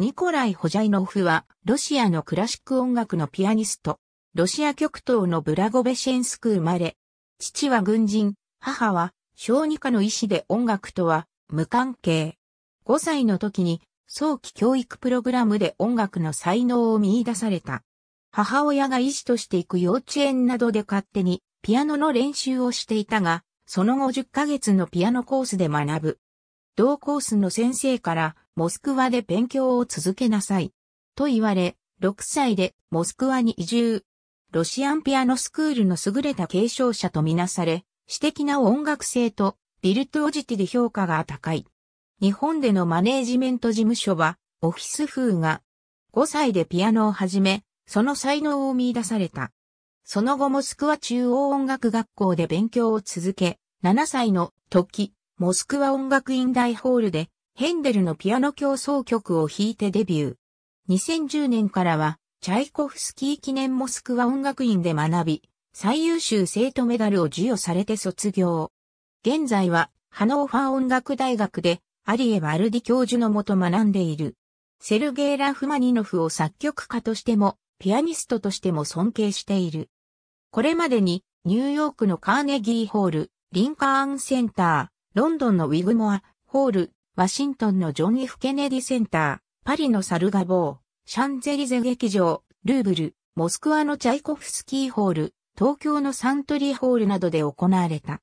ニコライ・ホジャイノフは、ロシアのクラシック音楽のピアニスト、ロシア極東のブラゴベシェンスク生まれ、父は軍人、母は小児科の医師で音楽とは無関係。5歳の時に早期教育プログラムで音楽の才能を見出された。母親が医師として行く幼稚園などで勝手にピアノの練習をしていたが、その後10ヶ月のピアノコースで学ぶ。同コースの先生からモスクワで勉強を続けなさい。と言われ、6歳でモスクワに移住。ロシアンピアノスクールの優れた継承者とみなされ、私的な音楽性とビルトオジティで評価が高い。日本でのマネージメント事務所は、オフィス風が、5歳でピアノを始め、その才能を見出された。その後モスクワ中央音楽学校で勉強を続け、7歳の時、モスクワ音楽院大ホールでヘンデルのピアノ競争曲を弾いてデビュー。2010年からは、チャイコフスキー記念モスクワ音楽院で学び、最優秀生徒メダルを授与されて卒業。現在は、ハノーファー音楽大学で、アリエ・ワルディ教授のもと学んでいる。セルゲイ・ラフマニノフを作曲家としても、ピアニストとしても尊敬している。これまでに、ニューヨークのカーネギーホール、リンカーンセンター、ロンドンのウィグモア、ホール、ワシントンのジョン・ F・ ケネディセンター、パリのサルガボー、シャンゼリゼ劇場、ルーブル、モスクワのチャイコフスキーホール、東京のサントリーホールなどで行われた。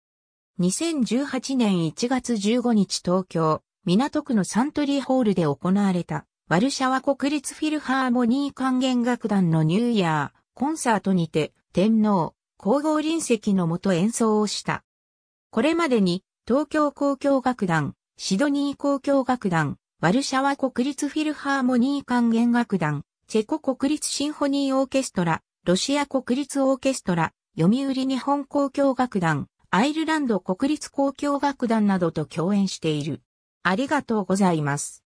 2018年1月15日東京、港区のサントリーホールで行われた、ワルシャワ国立フィルハーモニー管弦楽団のニューイヤー、コンサートにて、天皇、皇后臨席のもと演奏をした。これまでに、東京交響楽団、シドニー交響楽団、ワルシャワ国立フィルハーモニー管弦楽団、チェコ国立シンフォニーオーケストラ、ロシア国立オーケストラ、読売日本交響楽団、アイルランド国立交響楽団などと共演している。ありがとうございます。